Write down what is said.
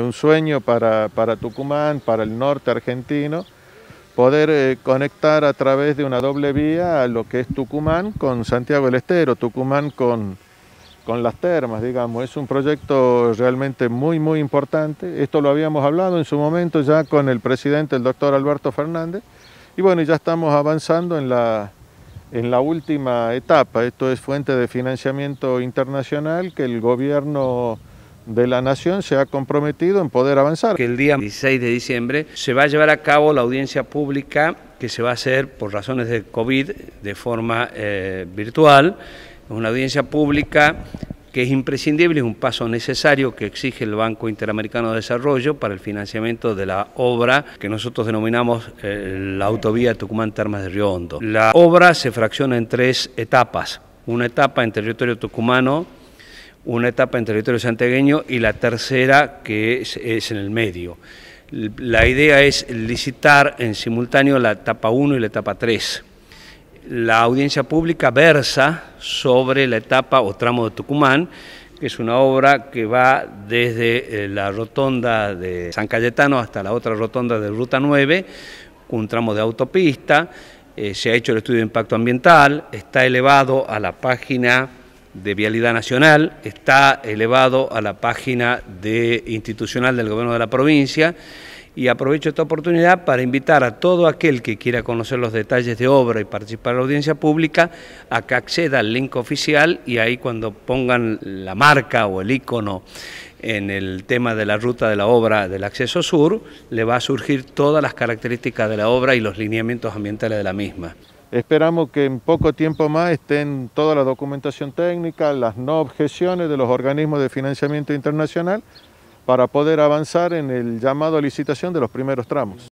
un sueño para, para, Tucumán, para el norte argentino, poder eh, conectar a través de una doble vía a lo que es Tucumán con Santiago del Estero, Tucumán con, con las termas, digamos. Es un proyecto realmente muy, muy importante. Esto lo habíamos hablado en su momento ya con el presidente, el doctor Alberto Fernández, y bueno, ya estamos avanzando en la, en la última etapa. Esto es fuente de financiamiento internacional que el gobierno de la Nación se ha comprometido en poder avanzar. Que el día 16 de diciembre se va a llevar a cabo la audiencia pública que se va a hacer por razones de COVID de forma eh, virtual, una audiencia pública que es imprescindible, es un paso necesario que exige el Banco Interamericano de Desarrollo para el financiamiento de la obra que nosotros denominamos eh, la autovía Tucumán-Termas de Río La obra se fracciona en tres etapas, una etapa en territorio tucumano una etapa en territorio santegueño y la tercera que es, en el medio. La idea es licitar en simultáneo la etapa 1 y la etapa 3. La audiencia pública versa sobre la etapa o tramo de Tucumán, que es una obra que va desde eh, la rotonda de San Cayetano hasta la otra rotonda de Ruta 9, un tramo de autopista. Eh, se ha hecho el estudio de impacto ambiental, está elevado a la página de Vialidad Nacional, está elevado a la página de, institucional del Gobierno de la provincia y aprovecho esta oportunidad para invitar a todo aquel que quiera conocer los detalles de obra y participar en la audiencia pública a que acceda al link oficial y ahí cuando pongan la marca o el icono en el tema de la ruta de la obra del acceso sur, le va a surgir todas las características de la obra y los lineamientos ambientales de la misma. Esperamos que en poco tiempo más estén toda la documentación técnica, las no objeciones de los organismos de financiamiento internacional para poder avanzar en el llamado a licitación de los primeros tramos.